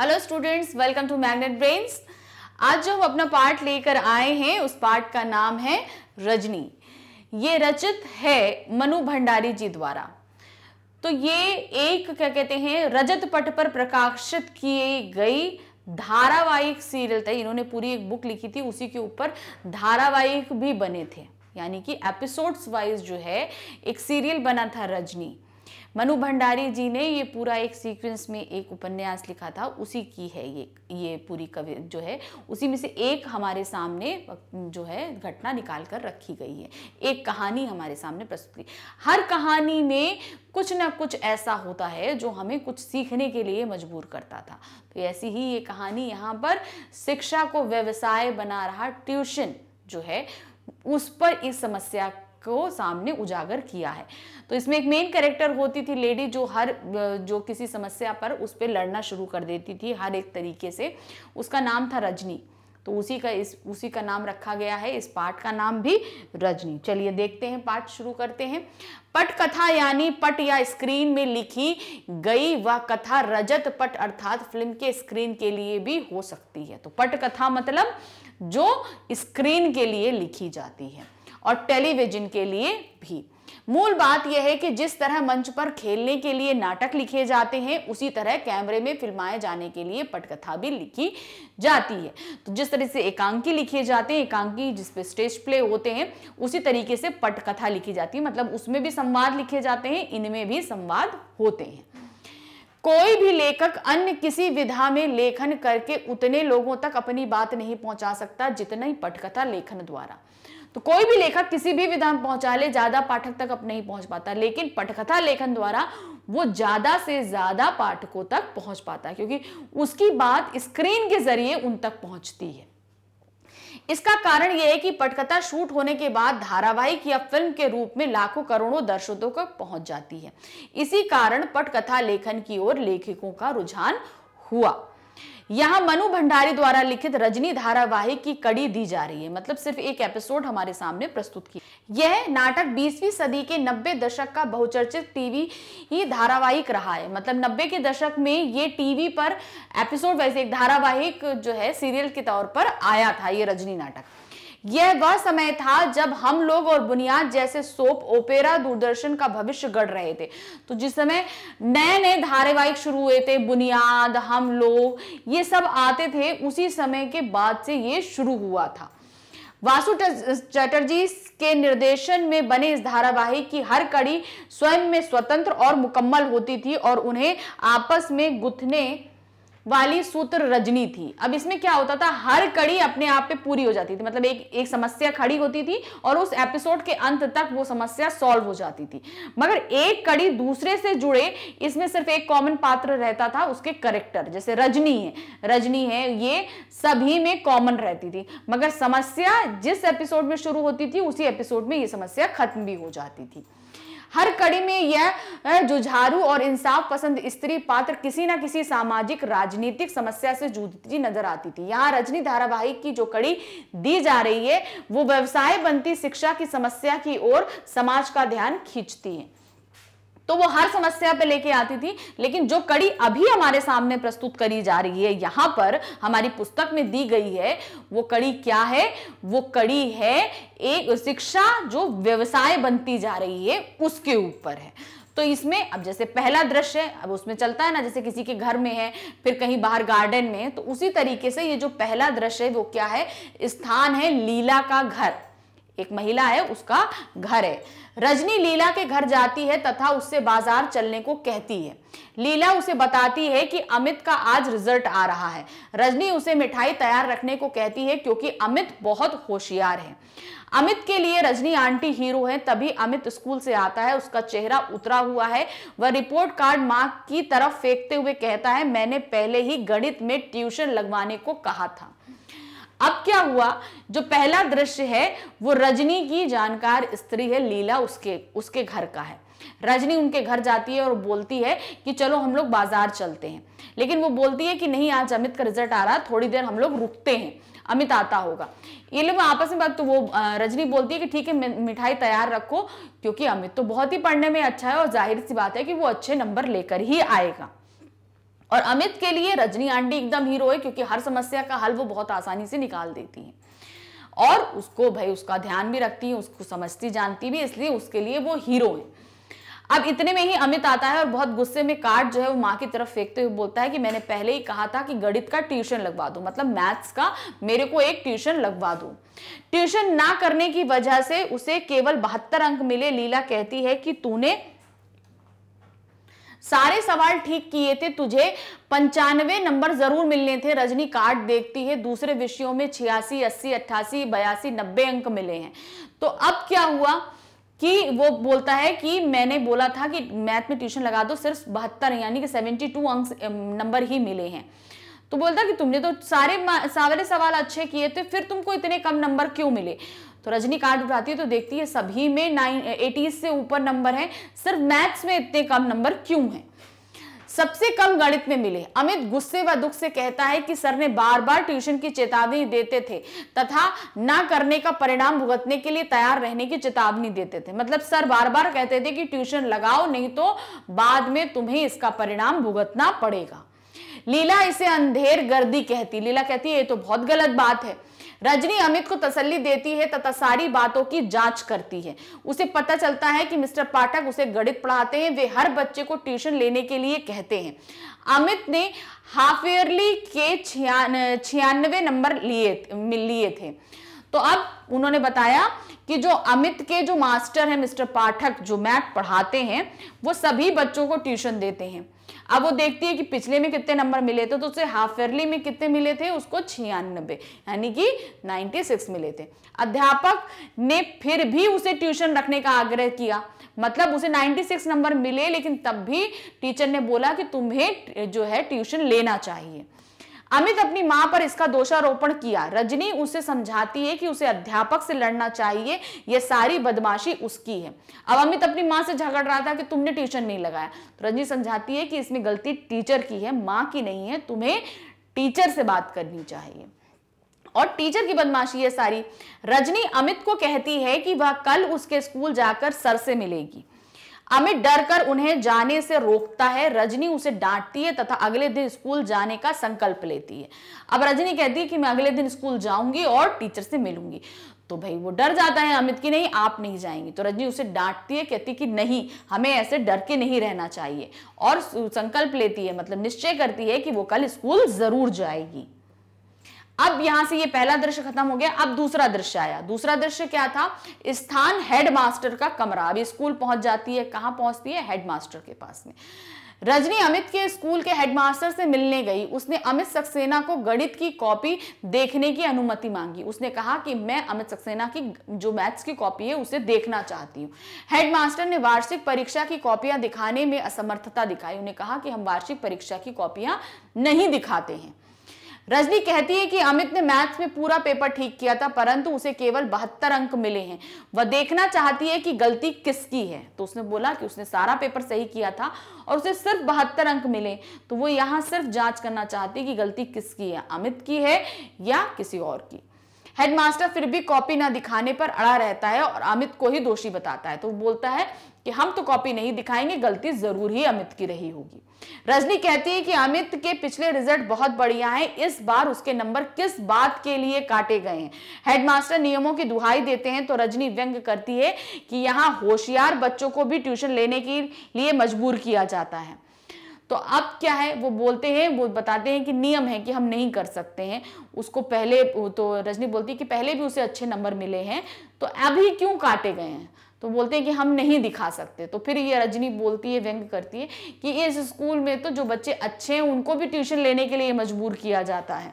hello students welcome to Magnet Brains आज जो हम अपना पार्ट लेकर आए हैं उस पार्ट का नाम है रजनी ये रचित है मनु भंडारी जी द्वारा तो ये एक क्या कहते हैं रजत पट पर प्रकाशित किए गई धारावाहिक सीरियल था इन्होंने पूरी एक बुक लिखी थी उसी के ऊपर धारावाहिक भी बने थे यानी कि एपिसोड्स वाइज जो है एक सीरियल बना था रजनी मनु भंडारी जी ने ये पूरा एक सीक्वेंस में एक उपन्यास लिखा था उसी की है ये ये पूरी कवि जो है उसी में से एक हमारे सामने जो है घटना निकाल कर रखी गई है एक कहानी हमारे सामने प्रस्तुत की हर कहानी में कुछ ना कुछ ऐसा होता है जो हमें कुछ सीखने के लिए मजबूर करता था तो ऐसी ही ये कहानी यहाँ पर शिक्षा को व्यवसाय बना रहा ट्यूशन जो है उस पर इस समस्या को सामने उजागर किया है तो इसमें एक मेन कैरेक्टर होती थी लेडी जो हर जो किसी समस्या पर उस पर लड़ना शुरू कर देती थी हर एक तरीके से उसका नाम था रजनी तो उसी का इस उसी का नाम रखा गया है इस पाठ का नाम भी रजनी चलिए देखते हैं पाठ शुरू करते हैं पट कथा यानी पट या स्क्रीन में लिखी गई वह कथा रजत पट अर्थात फिल्म के स्क्रीन के लिए भी हो सकती है तो पट कथा मतलब जो स्क्रीन के लिए लिखी जाती है और टेलीविजन के लिए भी मूल बात यह है कि जिस तरह मंच पर खेलने के लिए नाटक लिखे जाते हैं उसी तरह कैमरे में फिल्माए जाने के लिए पटकथा भी लिखी जाती है तो जिस तरह से एकांकी लिखे जाते हैं एकांकी जिस पे स्टेज प्ले होते हैं उसी तरीके से पटकथा लिखी जाती है मतलब उसमें भी संवाद लिखे जाते हैं इनमें भी संवाद होते हैं कोई भी लेखक अन्य किसी विधा में लेखन करके उतने लोगों तक अपनी बात नहीं पहुंचा सकता जितना ही पटकथा लेखन द्वारा तो कोई भी लेखक किसी भी विधान पहुंचा ले ज्यादा पाठक तक नहीं पहुंच पाता लेकिन पटकथा लेखन द्वारा वो ज्यादा से ज्यादा पाठकों तक पहुंच पाता है क्योंकि उसकी बात स्क्रीन के जरिए उन तक पहुंचती है इसका कारण यह है कि पटकथा शूट होने के बाद धारावाहिक या फिल्म के रूप में लाखों करोड़ों दर्शकों तक पहुंच जाती है इसी कारण पटकथा लेखन की ओर लेखकों का रुझान हुआ यहां मनु भंडारी द्वारा लिखित रजनी धारावाहिक की कड़ी दी जा रही है मतलब सिर्फ एक एपिसोड हमारे सामने प्रस्तुत की यह नाटक 20वीं सदी के 90 दशक का बहुचर्चित टीवी ही धारावाहिक रहा है मतलब 90 के दशक में ये टीवी पर एपिसोड वैसे एक धारावाहिक जो है सीरियल के तौर पर आया था ये रजनी नाटक यह वह समय था जब हम लोग और बुनियाद जैसे सोप ओपेरा दूरदर्शन का भविष्य गढ़ रहे थे तो जिस समय नए नए धारावाहिक शुरू हुए थे बुनियाद हम लोग ये सब आते थे उसी समय के बाद से ये शुरू हुआ था वासु चटर्जी के निर्देशन में बने इस धारावाहिक की हर कड़ी स्वयं में स्वतंत्र और मुकम्मल होती थी और उन्हें आपस में गुथने वाली सूत्र रजनी थी अब इसमें क्या होता था हर कड़ी अपने आप पे पूरी हो जाती थी मतलब एक एक समस्या खड़ी होती थी और उस एपिसोड के अंत तक वो समस्या सॉल्व हो जाती थी मगर एक कड़ी दूसरे से जुड़े इसमें सिर्फ एक कॉमन पात्र रहता था उसके करेक्टर जैसे रजनी है रजनी है ये सभी में कॉमन रहती थी मगर समस्या जिस एपिसोड में शुरू होती थी उसी एपिसोड में ये समस्या खत्म भी हो जाती थी हर कड़ी में यह जुझारू और इंसाफ पसंद स्त्री पात्र किसी न किसी सामाजिक राजनीतिक समस्या से जूझती नजर आती थी यहाँ रजनी धारावाहिक की जो कड़ी दी जा रही है वो व्यवसाय बनती शिक्षा की समस्या की ओर समाज का ध्यान खींचती है तो वो हर समस्या पे लेके आती थी लेकिन जो कड़ी अभी हमारे सामने प्रस्तुत करी जा रही है यहां पर हमारी पुस्तक में दी गई है वो कड़ी क्या है वो कड़ी है एक शिक्षा जो व्यवसाय बनती जा रही है उसके ऊपर है तो इसमें अब जैसे पहला दृश्य अब उसमें चलता है ना जैसे किसी के घर में है फिर कहीं बाहर गार्डन में तो उसी तरीके से ये जो पहला दृश्य है वो क्या है स्थान है लीला का घर एक महिला है उसका घर है रजनी लीला के घर जाती है तथा उससे बाजार चलने को कहती है लीला उसे बताती है कि अमित का आज रिजल्ट आ रहा है रजनी उसे मिठाई तैयार रखने को कहती है क्योंकि अमित बहुत होशियार है अमित के लिए रजनी आंटी हीरो है तभी अमित स्कूल से आता है उसका चेहरा उतरा हुआ है वह रिपोर्ट कार्ड माँ की तरफ फेंकते हुए कहता है मैंने पहले ही गणित में ट्यूशन लगवाने को कहा था अब क्या हुआ जो पहला दृश्य है वो रजनी की जानकार स्त्री है लीला उसके उसके घर का है रजनी उनके घर जाती है और बोलती है कि चलो हम लोग बाजार चलते हैं लेकिन वो बोलती है कि नहीं आज अमित का रिजल्ट आ रहा थोड़ी देर हम लोग रुकते हैं अमित आता होगा ये लोग आपस में बात तो वो रजनी बोलती है कि ठीक है मिठाई तैयार रखो क्योंकि अमित तो बहुत ही पढ़ने में अच्छा है और जाहिर सी बात है कि वो अच्छे नंबर लेकर ही आएगा और अमित के लिए रजनी आंटी एकदम हीरो है क्योंकि हर समस्या का हल वो बहुत आसानी से निकाल देती है और उसको भाई उसका ध्यान भी रखती है उसको समझती जानती भी इसलिए उसके लिए वो हीरो है अब इतने में ही अमित आता है और बहुत गुस्से में कार्ड जो है वो माँ की तरफ फेंकते हुए बोलता है कि मैंने पहले ही कहा था कि गणित का ट्यूशन लगवा दो मतलब मैथ्स का मेरे को एक ट्यूशन लगवा दो ट्यूशन ना करने की वजह से उसे केवल बहत्तर अंक मिले लीला कहती है कि तूने सारे सवाल ठीक किए थे तुझे पंचानवे नंबर जरूर मिलने थे रजनी कार्ड देखती है दूसरे विषयों में छियासी अस्सी अट्ठासी बयासी नब्बे अंक मिले हैं तो अब क्या हुआ कि वो बोलता है कि मैंने बोला था कि मैथ में ट्यूशन लगा दो सिर्फ बहत्तर यानी कि सेवेंटी टू अंक नंबर ही मिले हैं तो बोलता कि तुमने तो सारे सारे सवाल अच्छे किए थे फिर तुमको इतने कम नंबर क्यों मिले तो रजनी कार्ड उठाती है तो देखती है सभी में नाइन एटीज से ऊपर नंबर है सिर्फ मैथ्स में इतने कम नंबर क्यों है सबसे कम गणित में मिले अमित गुस्से व दुख से कहता है कि सर ने बार बार ट्यूशन की चेतावनी देते थे तथा ना करने का परिणाम भुगतने के लिए तैयार रहने की चेतावनी देते थे मतलब सर बार बार कहते थे कि ट्यूशन लगाओ नहीं तो बाद में तुम्हें इसका परिणाम भुगतना पड़ेगा लीला इसे अंधेर गर्दी कहती लीला कहती है ये तो बहुत गलत बात है रजनी अमित को तसल्ली देती है तथा सारी बातों की जांच करती है उसे पता चलता है कि मिस्टर पाठक उसे गणित पढ़ाते हैं वे हर बच्चे को ट्यूशन लेने के लिए कहते हैं अमित ने हाफ ईयरली के छियानवे नंबर लिए लिए थे तो अब उन्होंने बताया कि जो अमित के जो मास्टर हैं मिस्टर पाठक जो मैथ पढ़ाते हैं वो सभी बच्चों को ट्यूशन देते हैं अब वो देखती है कि पिछले में कितने नंबर मिले थे तो उसे हाफ ईयरली में कितने मिले थे उसको छियानबे यानी कि 96 मिले थे अध्यापक ने फिर भी उसे ट्यूशन रखने का आग्रह किया मतलब उसे 96 नंबर मिले लेकिन तब भी टीचर ने बोला कि तुम्हें जो है ट्यूशन लेना चाहिए अमित अपनी मां पर इसका दोषारोपण किया रजनी उसे समझाती है कि उसे अध्यापक से लड़ना चाहिए यह सारी बदमाशी उसकी है अब अमित अपनी मां से झगड़ रहा था कि तुमने ट्यूशन नहीं लगाया तो रजनी समझाती है कि इसमें गलती टीचर की है मां की नहीं है तुम्हें टीचर से बात करनी चाहिए और टीचर की बदमाशी है सारी रजनी अमित को कहती है कि वह कल उसके स्कूल जाकर सर से मिलेगी अमित डरकर उन्हें जाने से रोकता है रजनी उसे डांटती है तथा अगले दिन स्कूल जाने का संकल्प लेती है अब रजनी कहती है कि मैं अगले दिन स्कूल जाऊंगी और टीचर से मिलूंगी तो भाई वो डर जाता है अमित की नहीं आप नहीं जाएंगी तो रजनी उसे डांटती है कहती कि नहीं हमें ऐसे डर के नहीं रहना चाहिए और संकल्प लेती है मतलब निश्चय करती है कि वो कल स्कूल जरूर जाएगी अब यहां से ये पहला दृश्य खत्म हो गया अब दूसरा दृश्य आया दूसरा दृश्य क्या था स्थान हेडमास्टर का कमरा अभी स्कूल पहुंच जाती है कहां पहुंचती है हेडमास्टर के पास में रजनी अमित के स्कूल के हेडमास्टर से मिलने गई उसने अमित सक्सेना को गणित की कॉपी देखने की अनुमति मांगी उसने कहा कि मैं अमित सक्सेना की जो मैथ्स की कॉपी है उसे देखना चाहती हूँ हेडमास्टर ने वार्षिक परीक्षा की कॉपियां दिखाने में असमर्थता दिखाई उन्हें कहा कि हम वार्षिक परीक्षा की कॉपियां नहीं दिखाते हैं रजनी कहती है कि अमित ने मैथ्स में पूरा पेपर ठीक किया था परंतु उसे केवल बहत्तर अंक मिले हैं वह देखना चाहती है कि गलती किसकी है तो उसने बोला कि उसने सारा पेपर सही किया था और उसे सिर्फ बहत्तर अंक मिले तो वो यहाँ सिर्फ जांच करना चाहती है कि गलती किसकी है अमित की है या किसी और की हेडमास्टर फिर भी कॉपी ना दिखाने पर अड़ा रहता है और अमित को ही दोषी बताता है तो बोलता है कि हम तो कॉपी नहीं दिखाएंगे गलती जरूर ही अमित की रही होगी रजनी कहती है कि अमित के पिछले रिजल्ट बहुत बढ़िया हैं इस बार उसके नंबर किस बात के लिए काटे गए हैं हेडमास्टर नियमों की दुहाई देते हैं तो रजनी व्यंग करती है कि यहाँ होशियार बच्चों को भी ट्यूशन लेने के लिए मजबूर किया जाता है तो अब क्या है वो बोलते हैं वो बताते हैं कि नियम है कि हम नहीं कर सकते हैं उसको पहले तो रजनी बोलती है कि पहले भी उसे अच्छे नंबर मिले हैं तो अभी क्यों काटे गए हैं तो बोलते हैं कि हम नहीं दिखा सकते तो फिर ये रजनी बोलती है व्यंग करती है कि इस स्कूल में तो जो बच्चे अच्छे हैं उनको भी ट्यूशन लेने के लिए मजबूर किया जाता है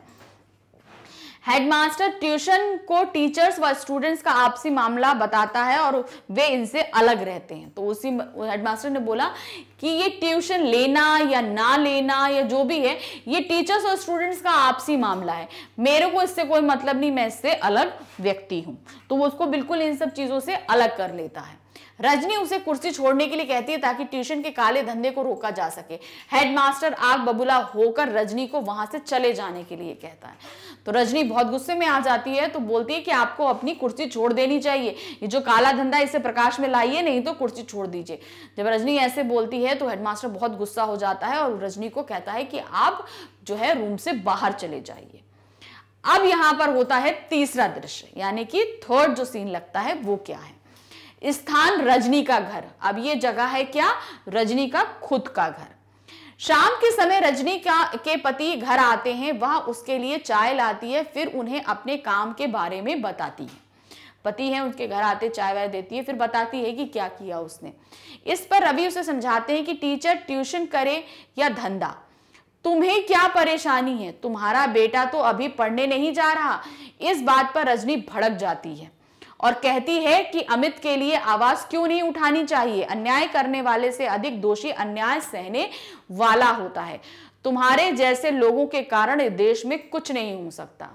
हेडमास्टर ट्यूशन को टीचर्स व स्टूडेंट्स का आपसी मामला बताता है और वे इनसे अलग रहते हैं तो उसी हेडमास्टर ने बोला कि ये ट्यूशन लेना या ना लेना या जो भी है ये टीचर्स और स्टूडेंट्स का आपसी मामला है मेरे को इससे कोई मतलब नहीं मैं इससे अलग व्यक्ति हूँ तो वो उसको बिल्कुल इन सब चीज़ों से अलग कर लेता है रजनी उसे कुर्सी छोड़ने के लिए कहती है ताकि ट्यूशन के काले धंधे को रोका जा सके हेडमास्टर आग बबूला होकर रजनी को वहां से चले जाने के लिए कहता है तो रजनी बहुत गुस्से में आ जाती है तो बोलती है कि आपको अपनी कुर्सी छोड़ देनी चाहिए ये जो काला धंधा इसे प्रकाश में लाइए नहीं तो कुर्सी छोड़ दीजिए जब रजनी ऐसे बोलती है तो हेडमास्टर बहुत गुस्सा हो जाता है और रजनी को कहता है कि आप जो है रूम से बाहर चले जाइए अब यहां पर होता है तीसरा दृश्य यानी कि थर्ड जो सीन लगता है वो क्या है स्थान रजनी का घर अब ये जगह है क्या रजनी का खुद का घर शाम के समय रजनी का के पति घर आते हैं वह उसके लिए चाय लाती है फिर उन्हें अपने काम के बारे में बताती है पति है उनके घर आते चाय वाय देती है फिर बताती है कि क्या किया उसने इस पर रवि उसे समझाते हैं कि टीचर ट्यूशन करे या धंधा तुम्हें क्या परेशानी है तुम्हारा बेटा तो अभी पढ़ने नहीं जा रहा इस बात पर रजनी भड़क जाती है और कहती है कि अमित के लिए आवाज क्यों नहीं उठानी चाहिए अन्याय करने वाले से अधिक दोषी अन्याय सहने वाला होता है तुम्हारे जैसे लोगों के कारण देश में कुछ नहीं हो सकता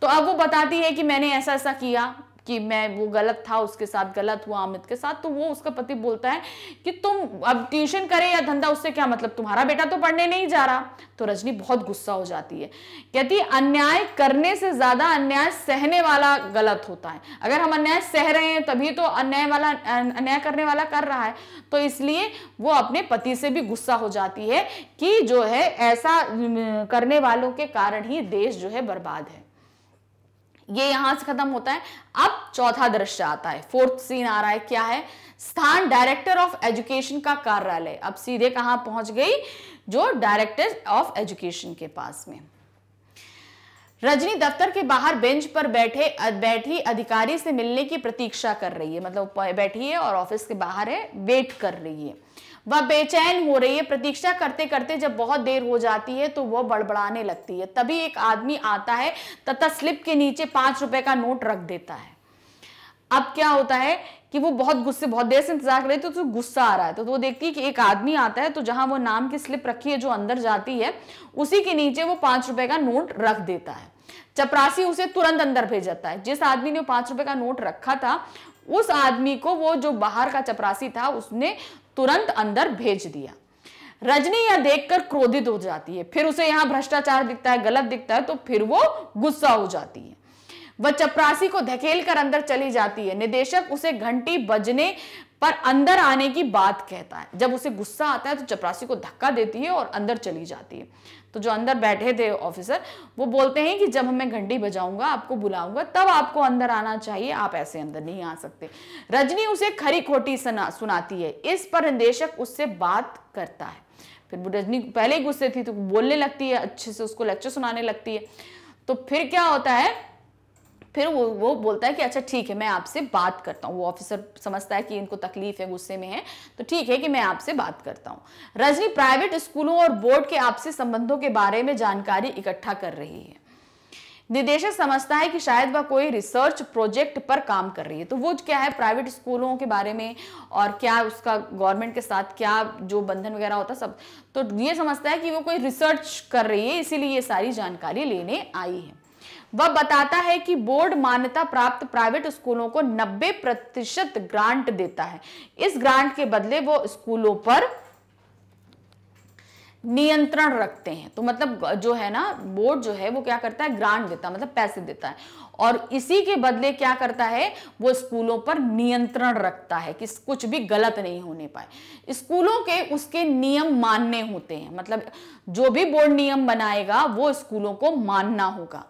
तो अब वो बताती है कि मैंने ऐसा ऐसा किया कि मैं वो गलत था उसके साथ गलत हुआ अमित के साथ तो वो उसका पति बोलता है कि तुम अब ट्यूशन करे या धंधा उससे क्या मतलब तुम्हारा बेटा तो पढ़ने नहीं जा रहा तो रजनी बहुत गुस्सा हो जाती है कहती अन्याय करने से ज्यादा अन्याय सहने वाला गलत होता है अगर हम अन्याय सह रहे हैं तभी तो अन्याय वाला अन्याय करने वाला कर रहा है तो इसलिए वो अपने पति से भी गुस्सा हो जाती है कि जो है ऐसा करने वालों के कारण ही देश जो है बर्बाद है ये यहां से खत्म होता है अब चौथा दृश्य आता है फोर्थ सीन आ रहा है क्या है स्थान डायरेक्टर ऑफ एजुकेशन का कार्यालय अब सीधे कहां पहुंच गई जो डायरेक्टर ऑफ एजुकेशन के पास में रजनी दफ्तर के बाहर बेंच पर बैठे बैठी अधिकारी से मिलने की प्रतीक्षा कर रही है मतलब बैठी है और ऑफिस के बाहर है वेट कर रही है वह बेचैन हो रही है प्रतीक्षा करते करते जब बहुत देर हो जाती है तो वह बड़बड़ाने लगती है तभी एक आदमी आता है तथा स्लिप के नीचे पांच रुपए का नोट रख देता है अब क्या होता है कि वो बहुत गुस्से बहुत देर से इंतजार कर रही थी तो, गुस्सा आ रहा है तो, वो देखती है कि एक आदमी आता है तो जहां वो नाम की स्लिप रखी है जो अंदर जाती है उसी के नीचे वो पांच रुपए का नोट रख देता है चपरासी उसे तुरंत अंदर भेज जाता है जिस आदमी ने पांच रुपए का नोट रखा था उस आदमी को वो जो बाहर का चपरासी था उसने तुरंत अंदर भेज दिया रजनी यह देखकर क्रोधित हो जाती है फिर उसे यहाँ भ्रष्टाचार दिखता है गलत दिखता है तो फिर वो गुस्सा हो जाती है वह चपरासी को धकेल कर अंदर चली जाती है निदेशक उसे घंटी बजने पर अंदर आने की बात कहता है जब उसे गुस्सा आता है तो चपरासी को धक्का देती है और अंदर चली जाती है तो जो अंदर बैठे थे ऑफिसर वो बोलते हैं कि जब हमें घंटी बजाऊंगा आपको बुलाऊंगा तब आपको अंदर आना चाहिए आप ऐसे अंदर नहीं आ सकते रजनी उसे खरी खोटी सुना सुनाती है इस पर निदेशक उससे बात करता है फिर रजनी पहले ही गुस्से थी तो बोलने लगती है अच्छे से उसको लेक्चर सुनाने लगती है तो फिर क्या होता है फिर वो वो बोलता है कि अच्छा ठीक है मैं आपसे बात करता हूँ वो ऑफिसर समझता है कि इनको तकलीफ है गुस्से में है तो ठीक है कि मैं आपसे बात करता हूँ रजनी प्राइवेट स्कूलों और बोर्ड के आपसी संबंधों के बारे में जानकारी इकट्ठा कर रही है निदेशक समझता है कि शायद वह कोई रिसर्च प्रोजेक्ट पर काम कर रही है तो वो क्या है प्राइवेट स्कूलों के बारे में और क्या उसका गवर्नमेंट के साथ क्या जो बंधन वगैरह होता सब तो ये समझता है कि वो कोई रिसर्च कर रही है इसीलिए ये सारी जानकारी लेने आई है वह बताता है कि बोर्ड मान्यता प्राप्त प्राइवेट स्कूलों को 90 प्रतिशत ग्रांट देता है इस ग्रांट के बदले वो स्कूलों पर नियंत्रण रखते हैं तो मतलब जो है ना बोर्ड जो है वो क्या करता है ग्रांट देता है मतलब पैसे देता है और इसी के बदले क्या करता है वो स्कूलों पर नियंत्रण रखता है कि कुछ भी गलत नहीं होने पाए स्कूलों के उसके नियम मानने होते हैं मतलब जो भी बोर्ड नियम बनाएगा वो स्कूलों को मानना होगा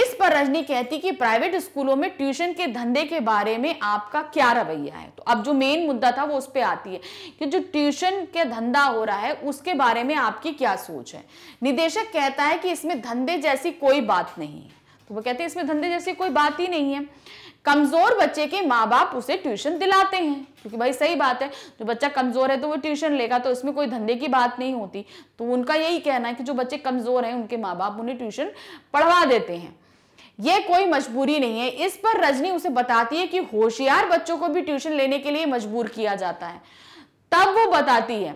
इस पर रजनी कहती कि प्राइवेट स्कूलों में ट्यूशन के धंधे के बारे में आपका क्या रवैया है तो अब जो मेन मुद्दा था वो उस पर आती है कि जो ट्यूशन का धंधा हो रहा है उसके बारे में आपकी क्या सोच है निदेशक कहता है कि इसमें धंधे जैसी कोई बात नहीं है तो वो कहते हैं इसमें धंधे जैसी कोई बात ही नहीं है कमजोर बच्चे के माँ बाप उसे ट्यूशन दिलाते हैं क्योंकि भाई सही बात है जो बच्चा कमजोर है तो वो ट्यूशन लेगा तो इसमें कोई धंधे की बात नहीं होती तो उनका यही कहना है कि जो बच्चे कमजोर हैं उनके माँ बाप उन्हें ट्यूशन पढ़वा देते हैं ये कोई मजबूरी नहीं है इस पर रजनी उसे बताती है कि होशियार बच्चों को भी ट्यूशन लेने के लिए मजबूर किया जाता है तब वो बताती है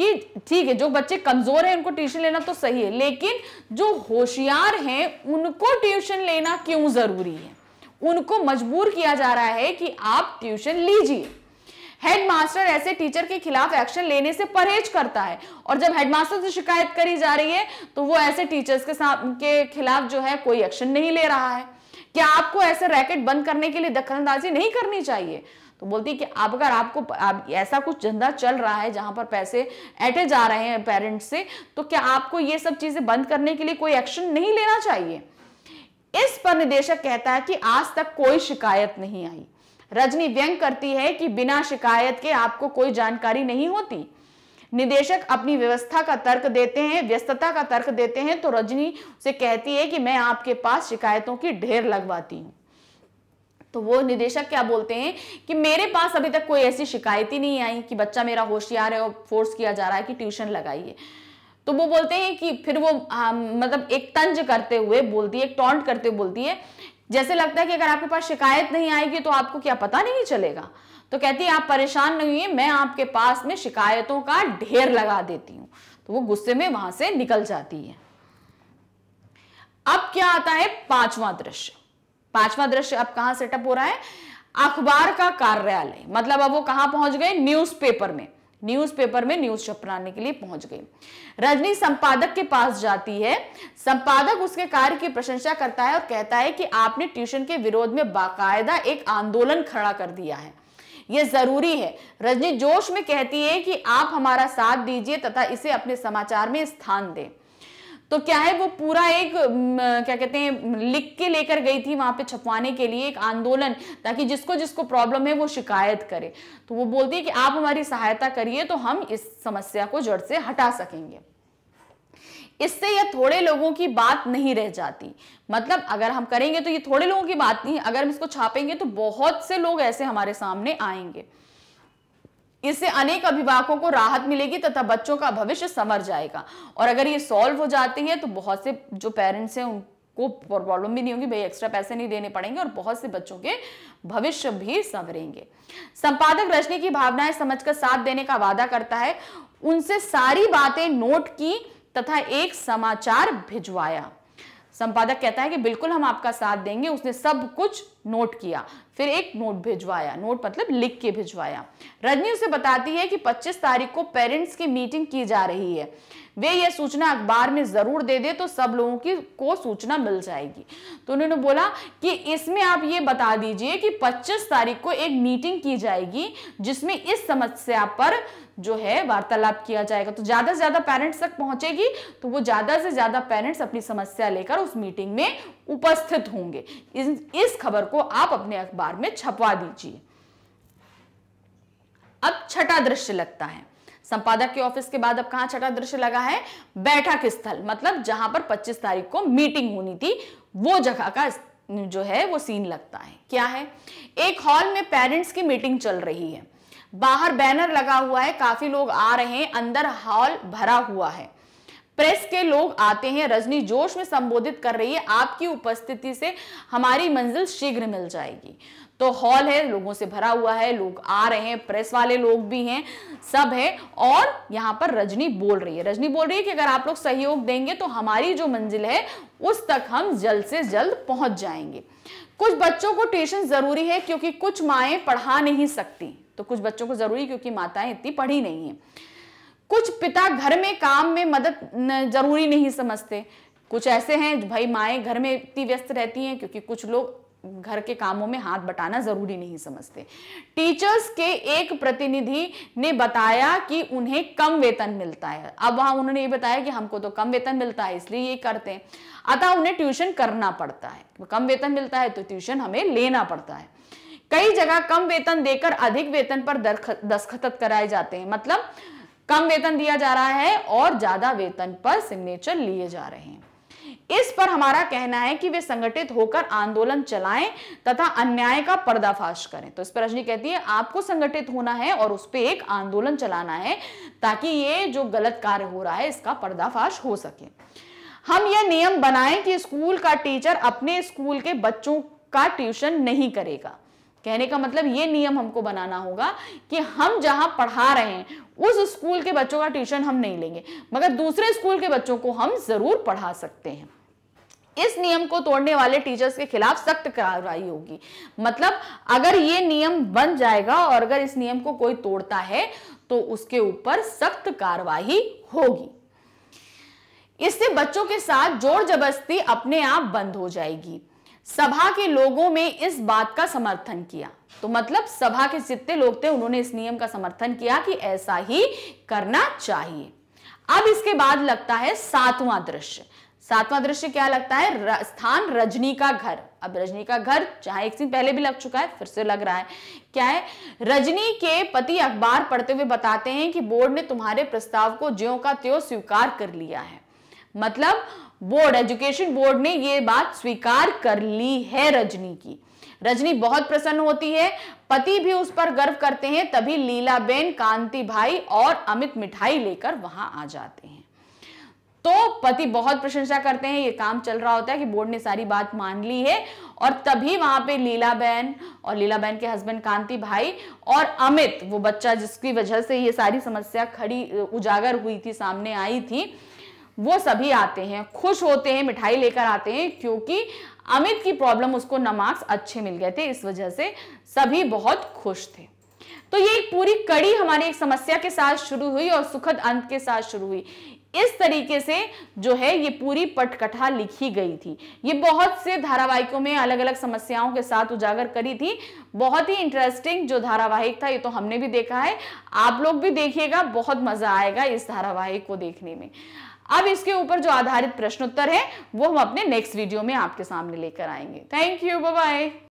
कि ठीक है जो बच्चे कमजोर हैं उनको ट्यूशन लेना तो सही है लेकिन जो होशियार हैं उनको ट्यूशन लेना क्यों जरूरी है उनको मजबूर किया जा रहा है कि आप ट्यूशन लीजिए हेडमास्टर ऐसे टीचर के खिलाफ एक्शन लेने से परहेज करता है और जब हेडमास्टर से शिकायत करी जा रही है तो वो ऐसे टीचर्स के साथ के खिलाफ जो है कोई एक्शन नहीं ले रहा है क्या आपको ऐसे रैकेट बंद करने के लिए दखलंदाजी नहीं करनी चाहिए तो बोलती है कि आप अगर आपको आप ऐसा कुछ धंधा चल रहा है जहां पर पैसे ऐटे जा रहे हैं पेरेंट्स से तो क्या आपको ये सब चीजें बंद करने के लिए कोई एक्शन नहीं लेना चाहिए इस पर निदेशक कहता है कि आज तक कोई शिकायत नहीं आई रजनी व्यंग करती है कि बिना शिकायत के आपको कोई जानकारी नहीं होती निदेशक अपनी व्यवस्था का तर्क देते हैं व्यस्तता का तर्क देते हैं तो रजनी से कहती है कि मैं आपके पास शिकायतों की ढेर लगवाती हूं तो वो निदेशक क्या बोलते हैं कि मेरे पास अभी तक कोई ऐसी शिकायत ही नहीं आई कि बच्चा मेरा होशियार है और फोर्स किया जा रहा है कि ट्यूशन लगाइए तो वो बोलते हैं कि फिर वो आ, हाँ, मतलब एक तंज करते हुए बोलती है एक टॉन्ट करते हुए बोलती है जैसे लगता है कि अगर आपके पास शिकायत नहीं आएगी तो आपको क्या पता नहीं चलेगा तो कहती है आप परेशान नहीं हुए मैं आपके पास में शिकायतों का ढेर लगा देती हूं तो वो गुस्से में वहां से निकल जाती है अब क्या आता है पांचवा दृश्य पांचवा दृश्य अब कहां सेटअप हो रहा है अखबार का कार्यालय मतलब अब वो कहां पहुंच गए न्यूज़पेपर में न्यूज़पेपर में न्यूज छपराने के लिए पहुंच गई रजनी संपादक के पास जाती है संपादक उसके कार्य की प्रशंसा करता है और कहता है कि आपने ट्यूशन के विरोध में बाकायदा एक आंदोलन खड़ा कर दिया है ये जरूरी है रजनी जोश में कहती है कि आप हमारा साथ दीजिए तथा इसे अपने समाचार में स्थान दें तो क्या है वो पूरा एक क्या कहते हैं लिख के लेकर गई थी वहां पे छपवाने के लिए एक आंदोलन ताकि जिसको जिसको प्रॉब्लम है वो शिकायत करे तो वो बोलती है कि आप हमारी सहायता करिए तो हम इस समस्या को जड़ से हटा सकेंगे इससे यह थोड़े लोगों की बात नहीं रह जाती मतलब अगर हम करेंगे तो ये थोड़े लोगों की बात नहीं अगर हम इसको छापेंगे तो बहुत से लोग ऐसे हमारे सामने आएंगे इससे अनेक अभिभावकों को राहत मिलेगी तथा बच्चों का भविष्य संवर जाएगा और अगर ये सॉल्व हो जाती है तो बहुत से जो पेरेंट्स हैं उनको प्रॉब्लम भी नहीं होगी भाई एक्स्ट्रा पैसे नहीं देने पड़ेंगे और बहुत से बच्चों के भविष्य भी संवरेंगे संपादक रजनी की भावनाएं समझकर साथ देने का वादा करता है उनसे सारी बातें नोट की तथा एक समाचार भिजवाया संपादक कहता है कि बिल्कुल हम आपका साथ देंगे उसने सब कुछ नोट किया फिर एक नोट भिजवाया नोट मतलब लिख के भिजवाया रजनी उसे बताती है कि 25 तारीख को पेरेंट्स की मीटिंग की जा रही है वे ये सूचना अखबार में जरूर दे दे तो सब लोगों की को सूचना मिल जाएगी तो उन्होंने बोला कि इसमें आप ये बता दीजिए कि 25 तारीख को एक मीटिंग की जाएगी जिसमें इस समस्या पर जो है वार्तालाप किया जाएगा तो ज्यादा से ज्यादा पेरेंट्स तक पहुंचेगी तो वो ज्यादा से ज्यादा पेरेंट्स अपनी समस्या लेकर उस मीटिंग में उपस्थित होंगे इस, इस खबर को आप अपने अखबार में छपवा दीजिए अब छठा दृश्य लगता है संपादक के ऑफिस के बाद अब कहा छठा दृश्य लगा है बैठक स्थल मतलब जहां पर 25 तारीख को मीटिंग होनी थी वो जगह का जो है वो सीन लगता है क्या है एक हॉल में पेरेंट्स की मीटिंग चल रही है बाहर बैनर लगा हुआ है काफी लोग आ रहे हैं अंदर हॉल भरा हुआ है प्रेस के लोग आते हैं रजनी जोश में संबोधित कर रही है आपकी उपस्थिति से हमारी मंजिल शीघ्र मिल जाएगी तो हॉल है लोगों से भरा हुआ है लोग आ रहे हैं प्रेस वाले लोग भी हैं सब है और यहाँ पर रजनी बोल रही है रजनी बोल रही है कि अगर आप लोग सहयोग देंगे तो हमारी जो मंजिल है उस तक हम जल्द से जल्द पहुंच जाएंगे कुछ बच्चों को ट्यूशन जरूरी है क्योंकि कुछ माए पढ़ा नहीं सकती तो कुछ बच्चों को जरूरी क्योंकि माताएं इतनी पढ़ी नहीं है कुछ पिता घर में काम में मदद जरूरी नहीं समझते कुछ ऐसे हैं भाई माएँ घर में इतनी व्यस्त रहती हैं क्योंकि कुछ लोग घर के कामों में हाथ बटाना जरूरी नहीं समझते टीचर्स के एक प्रतिनिधि ने बताया कि उन्हें कम वेतन मिलता है अब वहां उन्होंने ये बताया कि हमको तो कम वेतन मिलता है इसलिए ये करते हैं अतः उन्हें ट्यूशन करना पड़ता है कम वेतन मिलता है तो ट्यूशन हमें लेना पड़ता है कई जगह कम वेतन देकर अधिक वेतन पर दस्खत कराए जाते हैं मतलब कम वेतन दिया जा रहा है और ज्यादा वेतन पर सिग्नेचर लिए जा रहे हैं इस पर हमारा कहना है कि वे संगठित होकर आंदोलन चलाएं तथा अन्याय का पर्दाफाश करें तो इस पर रजनी कहती है आपको संगठित होना है और उस पर एक आंदोलन चलाना है ताकि ये जो गलत कार्य हो रहा है इसका पर्दाफाश हो सके हम यह नियम बनाएं कि स्कूल का टीचर अपने स्कूल के बच्चों का ट्यूशन नहीं करेगा कहने का मतलब ये नियम हमको बनाना होगा कि हम जहां पढ़ा रहे हैं उस स्कूल के बच्चों का ट्यूशन हम नहीं लेंगे मगर दूसरे स्कूल के बच्चों को हम जरूर पढ़ा सकते हैं इस नियम को तोड़ने वाले टीचर्स के खिलाफ सख्त कार्रवाई होगी मतलब अगर ये नियम बन जाएगा और अगर इस नियम को कोई तोड़ता है तो उसके ऊपर सख्त कार्रवाई होगी इससे बच्चों के साथ जोर जबरस्ती अपने आप बंद हो जाएगी सभा के लोगों में इस बात का समर्थन किया तो मतलब सभा के जितने लोग थे उन्होंने इस नियम का समर्थन किया कि ऐसा ही करना चाहिए अब इसके बाद लगता है सातवां दृश्य सातवां दृश्य क्या लगता है स्थान रजनी का घर अब रजनी का घर चाहे एक दिन पहले भी लग चुका है फिर से लग रहा है क्या है रजनी के पति अखबार पढ़ते हुए बताते हैं कि बोर्ड ने तुम्हारे प्रस्ताव को ज्यो का त्यो स्वीकार कर लिया है मतलब बोर्ड एजुकेशन बोर्ड ने ये बात स्वीकार कर ली है रजनी की रजनी बहुत प्रसन्न होती है पति भी उस पर गर्व करते हैं तभी लीलाबेन कांति भाई और अमित मिठाई लेकर वहां आ जाते हैं तो पति बहुत प्रशंसा करते हैं ये काम चल रहा होता है कि बोर्ड ने सारी बात मान ली है और तभी वहां पे लीला बहन और लीला बहन के हस्बैंड कांति भाई और अमित वो बच्चा जिसकी वजह से ये सारी समस्या खड़ी उजागर हुई थी सामने आई थी वो सभी आते हैं खुश होते हैं मिठाई लेकर आते हैं क्योंकि अमित की प्रॉब्लम उसको न मार्क्स अच्छे मिल गए थे इस वजह से सभी बहुत खुश थे तो ये एक पूरी कड़ी हमारी एक समस्या के साथ शुरू हुई और सुखद अंत के साथ शुरू हुई इस तरीके से जो है ये पूरी पटकथा लिखी गई थी ये बहुत से धारावाहिकों में अलग अलग समस्याओं के साथ उजागर करी थी बहुत ही इंटरेस्टिंग जो धारावाहिक था ये तो हमने भी देखा है आप लोग भी देखिएगा बहुत मजा आएगा इस धारावाहिक को देखने में अब इसके ऊपर जो आधारित प्रश्नोत्तर है वो हम अपने नेक्स्ट वीडियो में आपके सामने लेकर आएंगे थैंक यू बाय